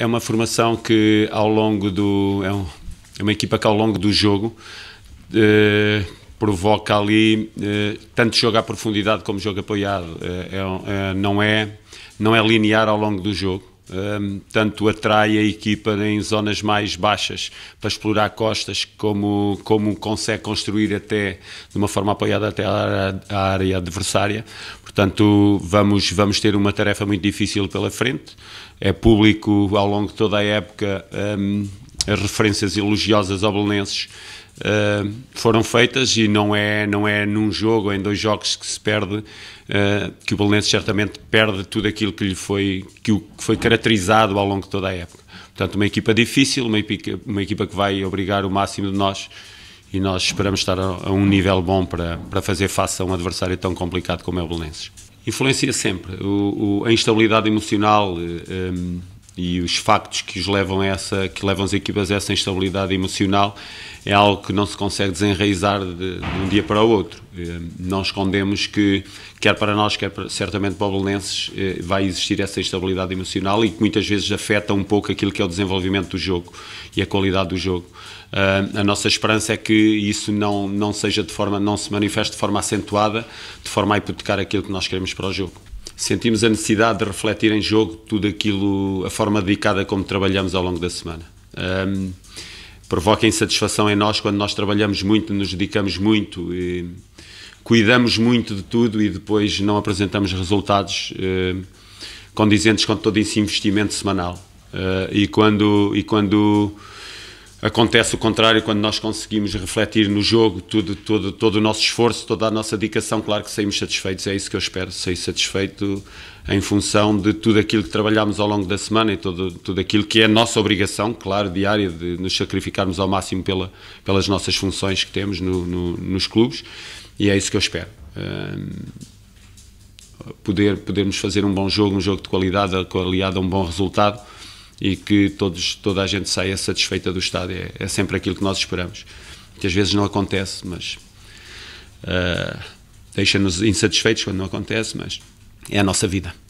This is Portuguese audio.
É uma formação que ao longo do. É, um, é uma equipa que ao longo do jogo eh, provoca ali eh, tanto jogo à profundidade como jogo apoiado. Eh, é, não, é, não é linear ao longo do jogo tanto atrai a equipa em zonas mais baixas para explorar costas, como, como consegue construir até de uma forma apoiada até a, a área adversária. Portanto, vamos, vamos ter uma tarefa muito difícil pela frente. É público ao longo de toda a época um, referências elogiosas ao Belenenses uh, foram feitas e não é, não é num jogo é em dois jogos que se perde, uh, que o Belenenses certamente perde tudo aquilo que lhe foi, que o, que foi caracterizado ao longo de toda a época. Portanto, uma equipa difícil, uma equipa, uma equipa que vai obrigar o máximo de nós e nós esperamos estar a, a um nível bom para, para fazer face a um adversário tão complicado como é o Belenenses. Influencia sempre. O, o, a instabilidade emocional. Um, ah, e os factos que os levam essa, que levam as equipas a essa instabilidade emocional é algo que não se consegue desenraizar de, de um dia para o outro. Eh, não escondemos que, quer para nós, quer para, certamente para o Belenenses, eh, vai existir essa instabilidade emocional e que muitas vezes afeta um pouco aquilo que é o desenvolvimento do jogo e a qualidade do jogo. Eh, a nossa esperança é que isso não, não seja de forma, não se manifeste de forma acentuada, de forma a hipotecar aquilo que nós queremos para o jogo sentimos a necessidade de refletir em jogo tudo aquilo, a forma dedicada como trabalhamos ao longo da semana. Um, provoca insatisfação em nós quando nós trabalhamos muito, nos dedicamos muito, e cuidamos muito de tudo e depois não apresentamos resultados um, eh, condizentes com todo esse investimento semanal. Uh, e quando e quando Acontece o contrário quando nós conseguimos refletir no jogo tudo, tudo, todo o nosso esforço, toda a nossa dedicação. Claro que saímos satisfeitos, é isso que eu espero, sair satisfeito em função de tudo aquilo que trabalhámos ao longo da semana e todo, tudo aquilo que é a nossa obrigação, claro, diária, de nos sacrificarmos ao máximo pela, pelas nossas funções que temos no, no, nos clubes. E é isso que eu espero. poder, podermos fazer um bom jogo, um jogo de qualidade, aliado a um bom resultado e que todos, toda a gente saia satisfeita do estádio. É, é sempre aquilo que nós esperamos, que às vezes não acontece, mas uh, deixa-nos insatisfeitos quando não acontece, mas é a nossa vida.